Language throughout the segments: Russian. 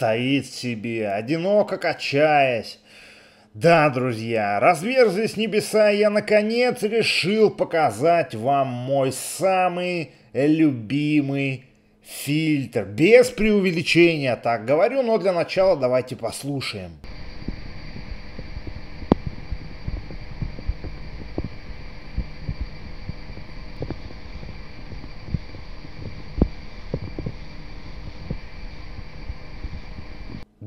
стоит себе, одиноко качаясь. Да, друзья, разверзлись небеса, я наконец решил показать вам мой самый любимый фильтр. Без преувеличения, так говорю, но для начала давайте послушаем.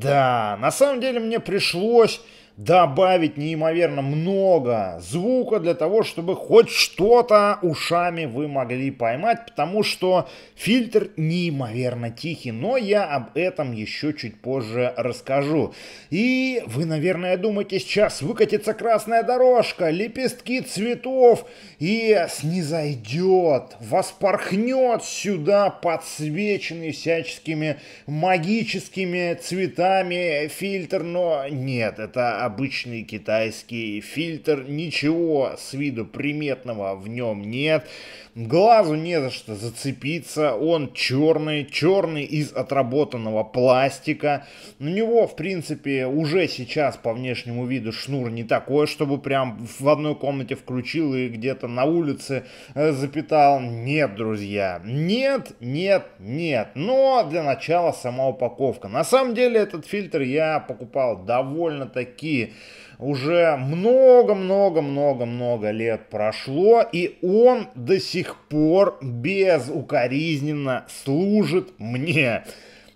Да, на самом деле мне пришлось добавить неимоверно много звука для того, чтобы хоть что-то ушами вы могли поймать, потому что фильтр неимоверно тихий, но я об этом еще чуть позже расскажу. И вы, наверное, думаете, сейчас выкатится красная дорожка, лепестки цветов и снизойдет, воспорхнет сюда подсвеченный всяческими магическими цветами фильтр, но нет, это обычный китайский фильтр. Ничего с виду приметного в нем нет. Глазу не за что зацепиться. Он черный, черный из отработанного пластика. На него, в принципе, уже сейчас по внешнему виду шнур не такой, чтобы прям в одной комнате включил и где-то на улице э, запитал. Нет, друзья, нет, нет, нет. Но для начала сама упаковка. На самом деле этот фильтр я покупал довольно-таки России уже много-много-много-много лет прошло, и он до сих пор безукоризненно служит мне.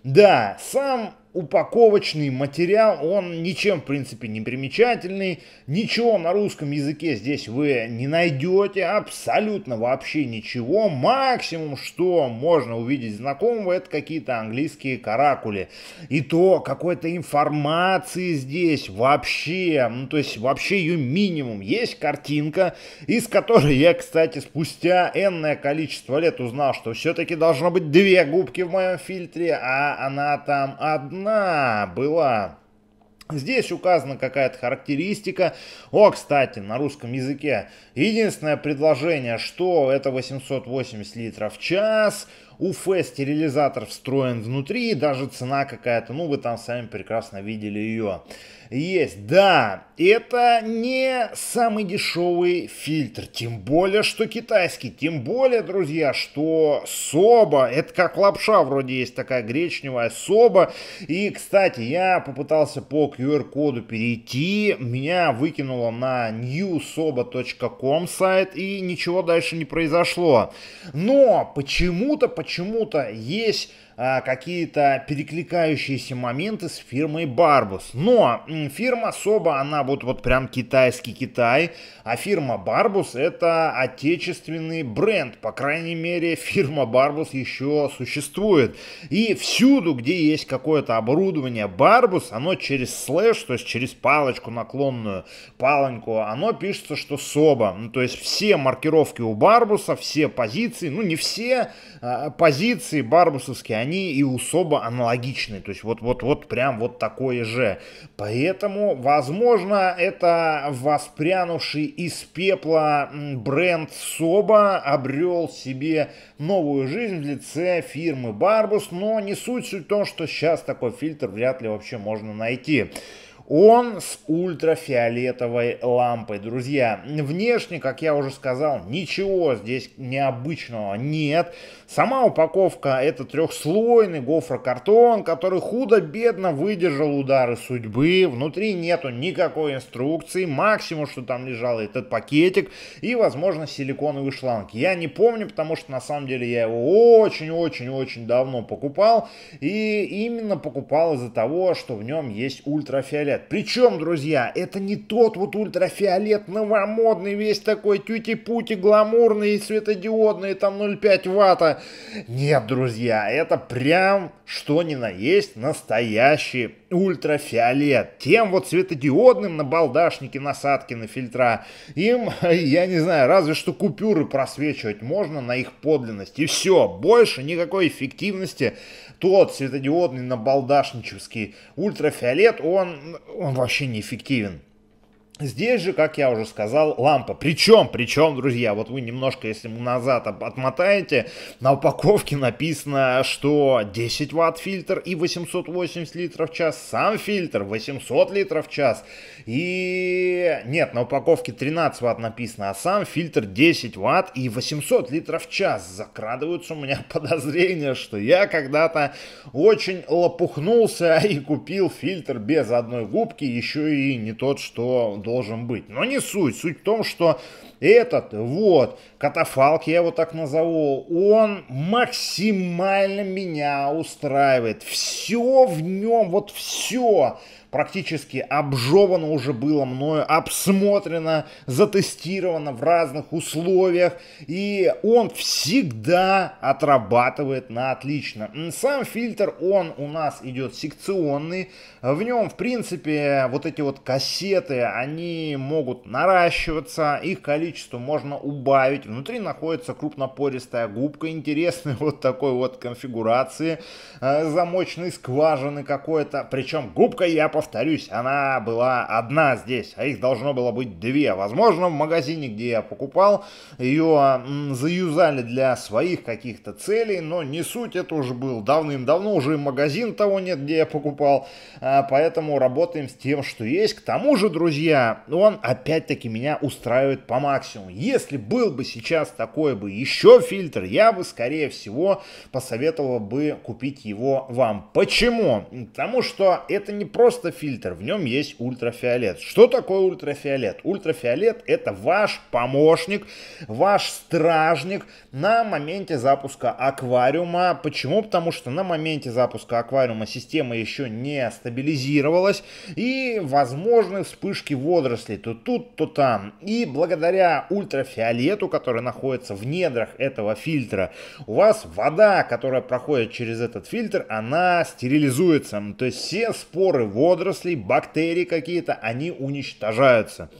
Да, сам упаковочный материал, он ничем, в принципе, не примечательный. Ничего на русском языке здесь вы не найдете, абсолютно вообще ничего. Максимум, что можно увидеть знакомого, это какие-то английские каракули. И то какой-то информации здесь вообще, ну то есть вообще ее минимум. Есть картинка, из которой я, кстати, спустя энное количество лет узнал, что все-таки должно быть две губки в моем фильтре, а она там одна цена была. Здесь указана какая-то характеристика. О, кстати, на русском языке. Единственное предложение, что это 880 литров в час. У Уфе стерилизатор встроен внутри, и даже цена какая-то, ну вы там сами прекрасно видели ее. Есть, да, это не самый дешевый фильтр, тем более, что китайский, тем более, друзья, что соба, это как лапша вроде есть такая гречневая соба, и, кстати, я попытался по QR-коду перейти, меня выкинуло на newsoba.com сайт, и ничего дальше не произошло, но почему-то, почему почему-то есть а, какие-то перекликающиеся моменты с фирмой Барбус. Но фирма Соба, она вот, вот прям китайский Китай, а фирма Барбус это отечественный бренд. По крайней мере, фирма Барбус еще существует. И всюду, где есть какое-то оборудование Барбус, оно через слэш, то есть через палочку наклонную, палоньку, оно пишется, что Соба. Ну, то есть все маркировки у Барбуса, все позиции, ну не все а, позиции барбусовские, они они и особо аналогичны. То есть вот, вот, вот прям вот такое же. Поэтому, возможно, это воспрянувший из пепла бренд Соба обрел себе новую жизнь в лице фирмы Барбус. Но не суть суть в том, что сейчас такой фильтр вряд ли вообще можно найти. Он с ультрафиолетовой лампой. Друзья, внешне, как я уже сказал, ничего здесь необычного нет. Сама упаковка это трехслойный гофрокартон, который худо-бедно выдержал удары судьбы. Внутри нету никакой инструкции. Максимум, что там лежало, этот пакетик и, возможно, силиконовый шланг. Я не помню, потому что на самом деле я его очень-очень-очень давно покупал. И именно покупал из-за того, что в нем есть ультрафиолет свет. Причем, друзья, это не тот вот ультрафиолет новомодный, весь такой тюти-пути, гламурный, светодиодный, там 0,5 ватта. Нет, друзья, это прям что ни на есть настоящий ультрафиолет, тем вот светодиодным на балдашнике насадки на фильтра. Им, я не знаю, разве что купюры просвечивать можно на их подлинность. И все, больше никакой эффективности тот светодиодный на набалдашнический ультрафиолет, он, он вообще неэффективен. Здесь же, как я уже сказал, лампа. Причем, причем, друзья, вот вы немножко, если назад отмотаете, на упаковке написано, что 10 ватт фильтр и 880 литров в час, сам фильтр 800 литров в час. И нет, на упаковке 13 ватт написано, а сам фильтр 10 ватт и 800 литров в час. Закрадываются у меня подозрения, что я когда-то очень лопухнулся и купил фильтр без одной губки, еще и не тот, что должен быть. Но не суть. Суть в том, что этот вот катафалк, я его так назову, он максимально меня устраивает. Все в нем, вот все практически обжевано уже было мною, обсмотрено, затестировано в разных условиях, и он всегда отрабатывает на отлично. Сам фильтр, он у нас идет секционный, в нем, в принципе, вот эти вот кассеты, они могут наращиваться, их количество можно убавить, внутри находится крупнопористая губка, интересной вот такой вот конфигурации, э, замочной скважины какой-то, причем губка я повторюсь, она была одна здесь, а их должно было быть две. Возможно, в магазине, где я покупал, ее заюзали для своих каких-то целей, но не суть, это уже был давным-давно, уже магазин того нет, где я покупал, а, поэтому работаем с тем, что есть. К тому же, друзья, он опять-таки меня устраивает по максимуму. Если был бы сейчас такой бы еще фильтр, я бы, скорее всего, посоветовал бы купить его вам. Почему? Потому что это не просто просто фильтр, в нем есть ультрафиолет. Что такое ультрафиолет? Ультрафиолет это ваш помощник, ваш стражник на моменте запуска аквариума. Почему? Потому что на моменте запуска аквариума система еще не стабилизировалась и возможны вспышки водорослей то тут, то там. И благодаря ультрафиолету, который находится в недрах этого фильтра, у вас вода, которая проходит через этот фильтр, она стерилизуется. То есть все споры водорослей водоросли, бактерии какие-то, они уничтожаются.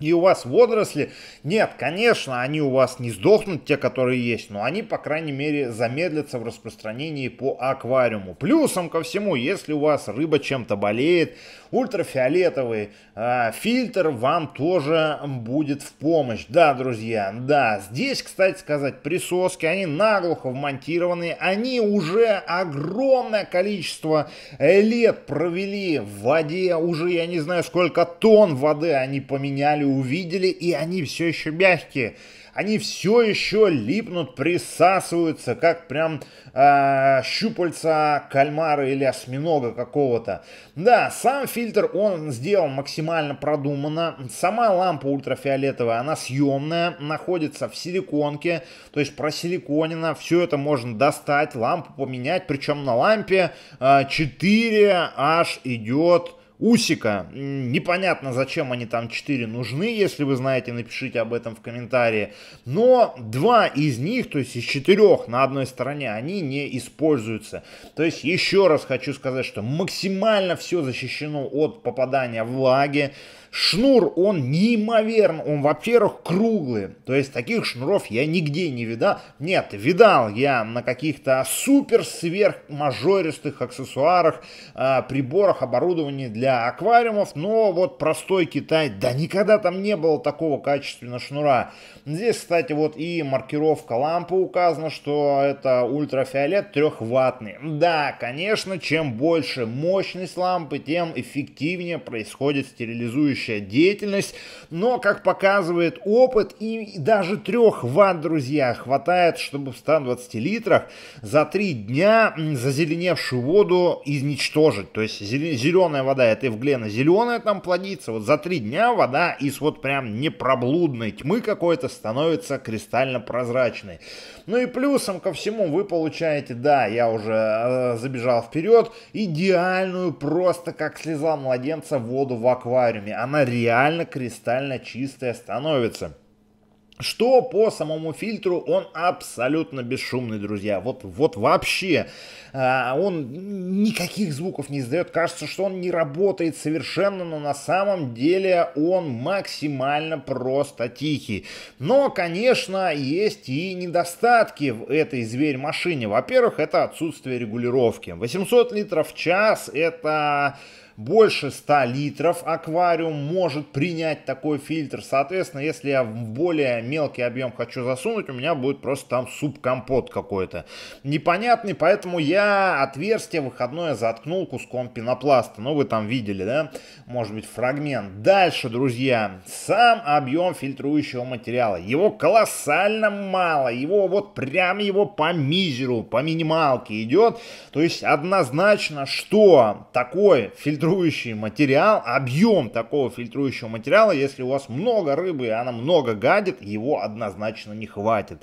И у вас водоросли, нет, конечно, они у вас не сдохнут, те, которые есть, но они, по крайней мере, замедлятся в распространении по аквариуму. Плюсом ко всему, если у вас рыба чем-то болеет, ультрафиолетовый э, фильтр вам тоже будет в помощь. Да, друзья, да, здесь, кстати сказать, присоски, они наглухо вмонтированы, они уже огромное количество лет провели в воде, уже я не знаю сколько тонн воды они поменяли, увидели, и они все еще мягкие они все еще липнут, присасываются, как прям э, щупальца кальмара или осьминога какого-то. Да, сам фильтр он сделал максимально продуманно. Сама лампа ультрафиолетовая, она съемная, находится в силиконке, то есть просиликонена. Все это можно достать, лампу поменять, причем на лампе э, 4 h идет Усика. Непонятно, зачем они там 4 нужны, если вы знаете, напишите об этом в комментарии. Но два из них, то есть из четырех на одной стороне, они не используются. То есть еще раз хочу сказать, что максимально все защищено от попадания влаги. Шнур, он неимоверно, он, во-первых, круглый. То есть таких шнуров я нигде не видал. Нет, видал я на каких-то супер-сверх-мажористых аксессуарах, а, приборах, оборудовании для аквариумов. Но вот простой Китай, да никогда там не было такого качественного шнура. Здесь, кстати, вот и маркировка лампы указана, что это ультрафиолет трехватный. Да, конечно, чем больше мощность лампы, тем эффективнее происходит стерилизующий будущая деятельность, но, как показывает опыт, и даже трех ватт, друзья, хватает, чтобы в 120 литрах за три дня зазеленевшую воду изничтожить. То есть зеленая вода, это Евглена зеленая там плодится, вот за три дня вода из вот прям непроблудной тьмы какой-то становится кристально прозрачной. Ну и плюсом ко всему вы получаете, да, я уже э, забежал вперед, идеальную просто как слеза младенца воду в аквариуме. Она она реально кристально чистая становится. Что по самому фильтру, он абсолютно бесшумный, друзья. Вот, вот вообще, а, он никаких звуков не издает. Кажется, что он не работает совершенно, но на самом деле он максимально просто тихий. Но, конечно, есть и недостатки в этой зверь-машине. Во-первых, это отсутствие регулировки. 800 литров в час это больше 100 литров аквариум может принять такой фильтр. Соответственно, если я в более мелкий объем хочу засунуть, у меня будет просто там суп-компот какой-то непонятный. Поэтому я отверстие выходное заткнул куском пенопласта. Ну, вы там видели, да? Может быть, фрагмент. Дальше, друзья, сам объем фильтрующего материала. Его колоссально мало. Его вот прям его по мизеру, по минималке идет. То есть однозначно, что такой фильтр фильтрующий материал, объем такого фильтрующего материала, если у вас много рыбы, и она много гадит, его однозначно не хватит.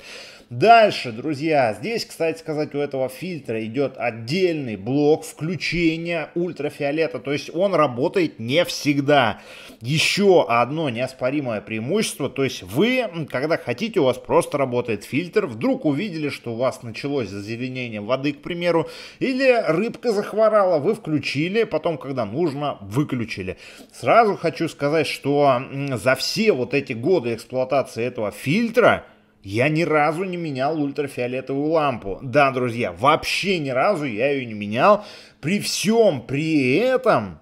Дальше, друзья, здесь, кстати сказать, у этого фильтра идет отдельный блок включения ультрафиолета, то есть он работает не всегда. Еще одно неоспоримое преимущество, то есть вы, когда хотите, у вас просто работает фильтр, вдруг увидели, что у вас началось зазеленение воды, к примеру, или рыбка захворала, вы включили, потом, когда нужно, выключили. Сразу хочу сказать, что за все вот эти годы эксплуатации этого фильтра я ни разу не менял ультрафиолетовую лампу. Да, друзья, вообще ни разу я ее не менял. При всем при этом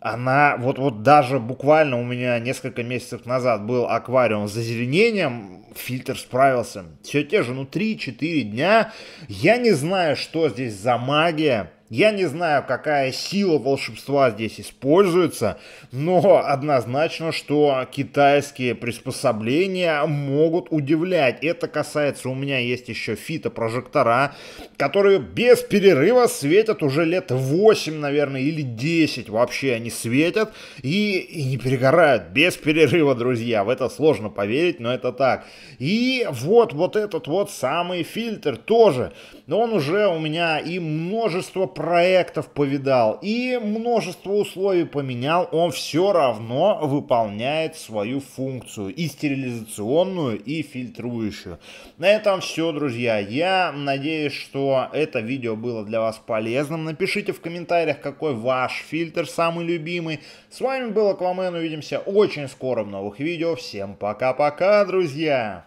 она вот, вот даже буквально у меня несколько месяцев назад был аквариум с зазеленением, фильтр справился. Все те же, ну 3-4 дня. Я не знаю, что здесь за магия. Я не знаю, какая сила волшебства здесь используется, но однозначно, что китайские приспособления могут удивлять. Это касается, у меня есть еще фитопрожектора, которые без перерыва светят уже лет 8, наверное, или 10 вообще они светят и, и не перегорают без перерыва, друзья. В это сложно поверить, но это так. И вот, вот этот вот самый фильтр тоже. Но Он уже у меня и множество проектов повидал и множество условий поменял, он все равно выполняет свою функцию и стерилизационную, и фильтрующую. На этом все, друзья. Я надеюсь, что это видео было для вас полезным. Напишите в комментариях, какой ваш фильтр самый любимый. С вами был Аквамен, увидимся очень скоро в новых видео. Всем пока-пока, друзья!